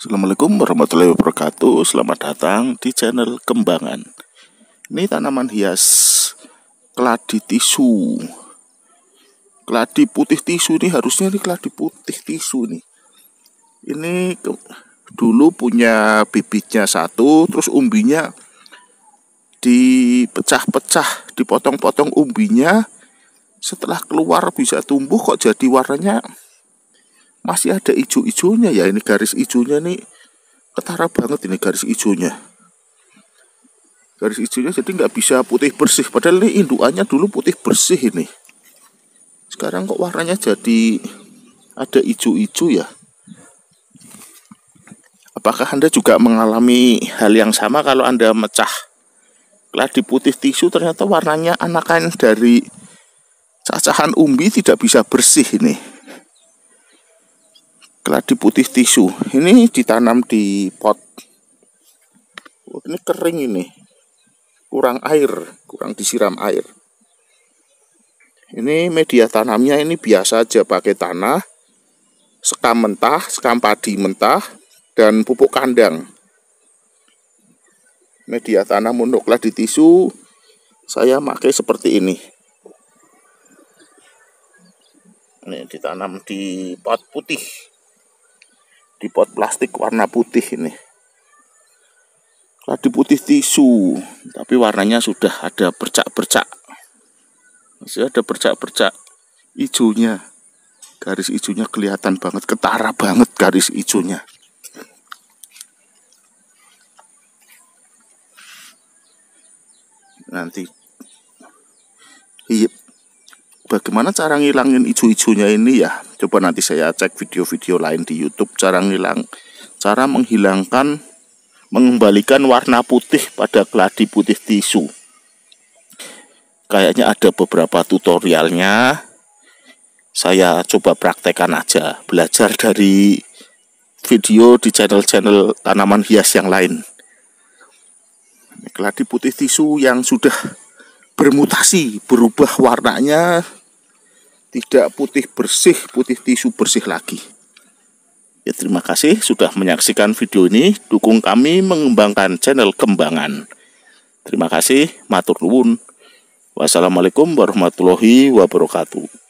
Assalamualaikum warahmatullahi wabarakatuh Selamat datang di channel kembangan Ini tanaman hias Keladi tisu Keladi putih tisu ini Harusnya ini keladi putih tisu nih Ini ke, dulu punya bibitnya satu Terus umbinya Dipecah-pecah Dipotong-potong umbinya Setelah keluar bisa tumbuh Kok jadi warnanya masih ada ijo-ijonya ya ini garis ijonya nih ketara banget ini garis ijonya garis ijonya jadi nggak bisa putih bersih padahal ini indukannya dulu putih bersih ini sekarang kok warnanya jadi ada ijo-ijo ya apakah anda juga mengalami hal yang sama kalau anda mecah keladi putih tisu ternyata warnanya anakan dari cacahan umbi tidak bisa bersih ini keladi putih tisu ini ditanam di pot ini kering ini kurang air kurang disiram air ini media tanamnya ini biasa aja pakai tanah sekam mentah sekam padi mentah dan pupuk kandang media tanam untuk keladi tisu saya pakai seperti ini ini ditanam di pot putih di pot plastik warna putih ini ladi putih tisu tapi warnanya sudah ada bercak-bercak masih ada bercak-bercak hijaunya garis hijaunya kelihatan banget ketara banget garis hijaunya nanti hiyip bagaimana cara ngilangin ijo-ijonya ini ya coba nanti saya cek video-video lain di YouTube cara ngilang cara menghilangkan mengembalikan warna putih pada keladi putih tisu kayaknya ada beberapa tutorialnya saya coba praktekkan aja belajar dari video di channel-channel tanaman hias yang lain Keladi putih tisu yang sudah bermutasi berubah warnanya tidak putih bersih, putih tisu bersih lagi. Ya, terima kasih sudah menyaksikan video ini. Dukung kami mengembangkan channel Kembangan. Terima kasih, matur nuwun. Wassalamualaikum warahmatullahi wabarakatuh.